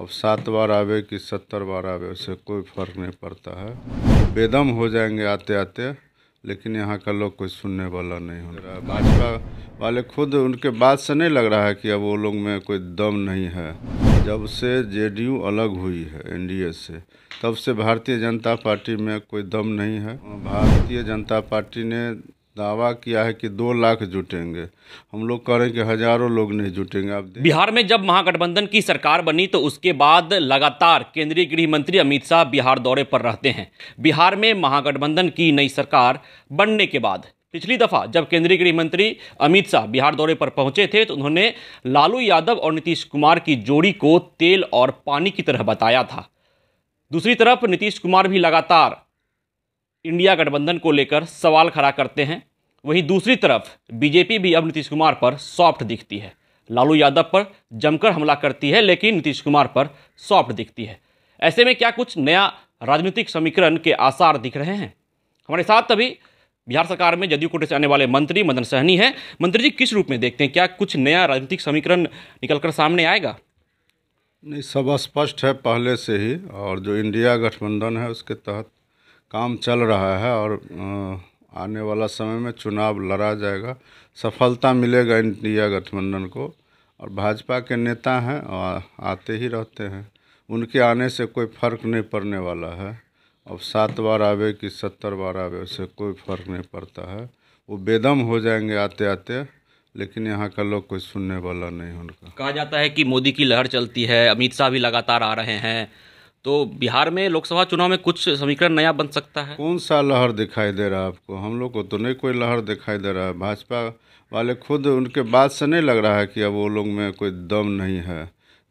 अब सात बार आवे कि सत्तर बार आवे उससे कोई फर्क नहीं पड़ता है बेदम हो जाएंगे आते आते लेकिन यहाँ का लोग कोई सुनने वाला नहीं हो रहा है भाजपा वाले खुद उनके बात से नहीं लग रहा है कि अब वो लोग में कोई दम नहीं है जब से जेडीयू अलग हुई है एनडीए से तब से भारतीय जनता पार्टी में कोई दम नहीं है भारतीय जनता पार्टी ने दावा किया है कि दो लाख जुटेंगे हम लोग कह रहे हैं कि हजारों लोग नहीं जुटेंगे आप बिहार में जब महागठबंधन की सरकार बनी तो उसके बाद लगातार केंद्रीय गृह मंत्री अमित शाह बिहार दौरे पर रहते हैं बिहार में महागठबंधन की नई सरकार बनने के बाद पिछली दफ़ा जब केंद्रीय गृह मंत्री अमित शाह बिहार दौरे पर पहुंचे थे तो उन्होंने लालू यादव और नीतीश कुमार की जोड़ी को तेल और पानी की तरह बताया था दूसरी तरफ नीतीश कुमार भी लगातार इंडिया गठबंधन को लेकर सवाल खड़ा करते हैं वहीं दूसरी तरफ बीजेपी भी अब नीतीश कुमार पर सॉफ्ट दिखती है लालू यादव पर जमकर हमला करती है लेकिन नीतीश कुमार पर सॉफ्ट दिखती है ऐसे में क्या कुछ नया राजनीतिक समीकरण के आसार दिख रहे हैं हमारे साथ अभी बिहार सरकार में जदयू कोटे से आने वाले मंत्री मदन सहनी हैं मंत्री जी किस रूप में देखते हैं क्या कुछ नया राजनीतिक समीकरण निकलकर सामने आएगा नहीं सब स्पष्ट है पहले से ही और जो इंडिया गठबंधन है उसके तहत काम चल रहा है और आ... आने वाला समय में चुनाव लड़ा जाएगा सफलता मिलेगा इंडिया गठबंधन को और भाजपा के नेता हैं और आते ही रहते हैं उनके आने से कोई फ़र्क नहीं पड़ने वाला है अब सात बार आवे कि सत्तर बार आवे उससे कोई फ़र्क नहीं पड़ता है वो बेदम हो जाएंगे आते आते लेकिन यहाँ का लोग कोई सुनने वाला नहीं उनका कहा जाता है कि मोदी की लहर चलती है अमित शाह भी लगातार आ रहे हैं तो बिहार में लोकसभा चुनाव में कुछ समीकरण नया बन सकता है कौन सा लहर दिखाई दे रहा है आपको हम लोग को तो नहीं कोई लहर दिखाई दे रहा है भाजपा वाले खुद उनके बात से नहीं लग रहा है कि अब वो लोग में कोई दम नहीं है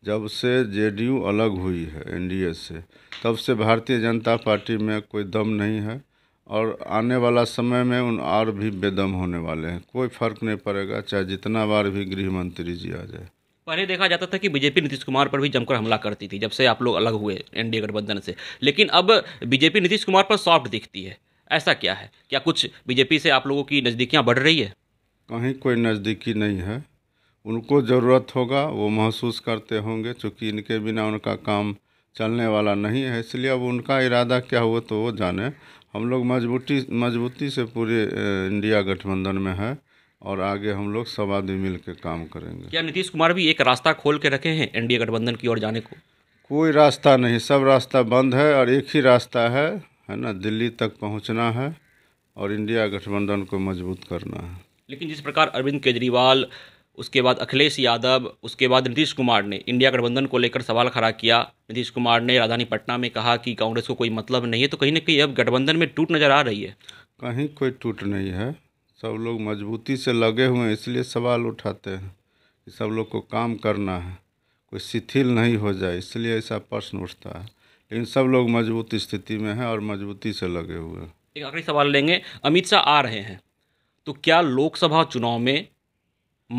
जब से जेडीयू अलग हुई है एनडीए से तब से भारतीय जनता पार्टी में कोई दम नहीं है और आने वाला समय में उन और भी बेदम होने वाले हैं कोई फर्क नहीं पड़ेगा चाहे जितना बार भी गृह मंत्री जी आ जाए पहले देखा जाता था कि बीजेपी नीतीश कुमार पर भी जमकर हमला करती थी जब से आप लोग अलग हुए एनडीए गठबंधन से लेकिन अब बीजेपी नीतीश कुमार पर सॉफ्ट दिखती है ऐसा क्या है क्या कुछ बीजेपी से आप लोगों की नज़दीकियाँ बढ़ रही है कहीं कोई नज़दीकी नहीं है उनको ज़रूरत होगा वो महसूस करते होंगे चूँकि इनके बिना उनका काम चलने वाला नहीं है इसलिए अब उनका इरादा क्या हुआ तो वो जाने हम लोग मजबूती मजबूती से पूरे इंडिया गठबंधन में है और आगे हम लोग सब आदमी मिल के काम करेंगे क्या नीतीश कुमार भी एक रास्ता खोल के रखे हैं एनडीए गठबंधन की ओर जाने को कोई रास्ता नहीं सब रास्ता बंद है और एक ही रास्ता है है ना दिल्ली तक पहुंचना है और इंडिया गठबंधन को मजबूत करना है लेकिन जिस प्रकार अरविंद केजरीवाल उसके बाद अखिलेश यादव उसके बाद नीतीश कुमार ने इंडिया गठबंधन को लेकर सवाल खड़ा किया नीतीश कुमार ने राजधानी पटना में कहा कि कांग्रेस को कोई मतलब नहीं है तो कहीं ना कहीं अब गठबंधन में टूट नज़र आ रही है कहीं कोई टूट नहीं है सब लोग मजबूती से लगे हुए हैं इसलिए सवाल उठाते हैं कि सब लोग को काम करना है कोई शिथिल नहीं हो जाए इसलिए ऐसा प्रश्न उठता है लेकिन सब लोग मजबूत स्थिति में हैं और मजबूती से लगे हुए हैं एक आखिरी सवाल लेंगे अमित शाह आ रहे हैं तो क्या लोकसभा चुनाव में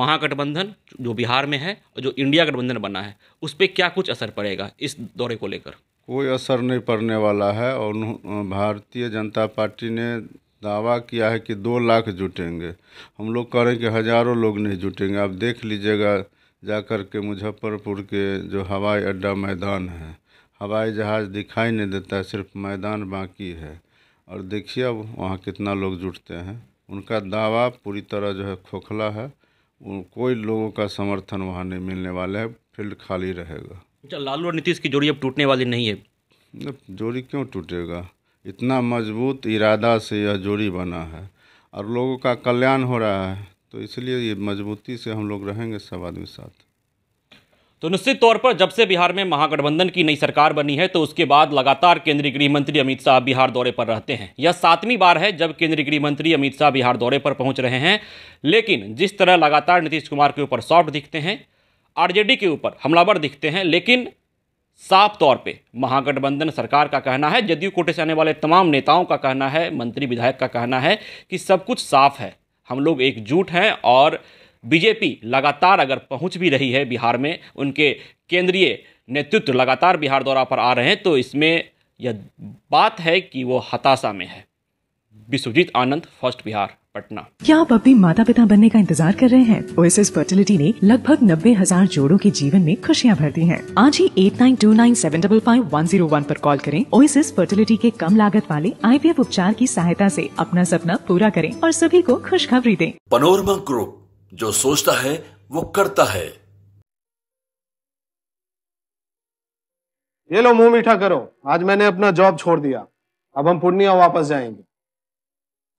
महागठबंधन जो बिहार में है और जो इंडिया गठबंधन बना है उस पर क्या कुछ असर पड़ेगा इस दौरे को लेकर कोई असर नहीं पड़ने वाला है और भारतीय जनता पार्टी ने दावा किया है कि दो लाख जुटेंगे हम लोग कह रहे हैं कि हज़ारों लोग नहीं जुटेंगे आप देख लीजिएगा जा कर के मुजफ्फरपुर के जो हवाई अड्डा मैदान है हवाई जहाज़ दिखाई नहीं देता है सिर्फ मैदान बाकी है और देखिए अब वहाँ कितना लोग जुटते हैं उनका दावा पूरी तरह जो है खोखला है कोई लोगों का समर्थन वहाँ नहीं मिलने वाला है फील्ड खाली रहेगा अच्छा लालू और नीतीश की जोड़ी अब टूटने वाली नहीं है जोड़ी क्यों टूटेगा इतना मजबूत इरादा से यह जोड़ी बना है और लोगों का कल्याण हो रहा है तो इसलिए ये मजबूती से हम लोग रहेंगे सब आदमी साथ तो निश्चित तौर पर जब से बिहार में महागठबंधन की नई सरकार बनी है तो उसके बाद लगातार केंद्रीय गृह मंत्री अमित शाह बिहार दौरे पर रहते हैं यह सातवीं बार है जब केंद्रीय गृह मंत्री अमित शाह बिहार दौरे पर पहुंच रहे हैं लेकिन जिस तरह लगातार नीतीश कुमार के ऊपर सॉफ्ट दिखते हैं आरजेडी के ऊपर हमलावर दिखते हैं लेकिन साफ तौर पे महागठबंधन सरकार का कहना है जदयू कोटे से आने वाले तमाम नेताओं का कहना है मंत्री विधायक का कहना है कि सब कुछ साफ है हम लोग एकजुट हैं और बीजेपी लगातार अगर पहुंच भी रही है बिहार में उनके केंद्रीय नेतृत्व लगातार बिहार दौरा पर आ रहे हैं तो इसमें यह बात है कि वो हताशा में है विश्वजीत आनंद फर्स्ट बिहार पटना क्या आप अपने माता पिता बनने का इंतजार कर रहे हैं ओएसएस फर्टिलिटी ने लगभग नब्बे हजार जोड़ो के जीवन में खुशियां भर दी हैं। आज ही eight nine two nine seven double five one zero one आरोप कॉल करें ओएसएस फर्टिलिटी के कम लागत वाले आई उपचार की सहायता ऐसी अपना सपना पूरा करें और सभी को खुशखबरी दें पनोरमा ग्रुप जो सोचता है वो करता है ये लो मुंह मीठा करो आज मैंने अपना जॉब छोड़ दिया अब हम पूर्णिया वापस जाएंगे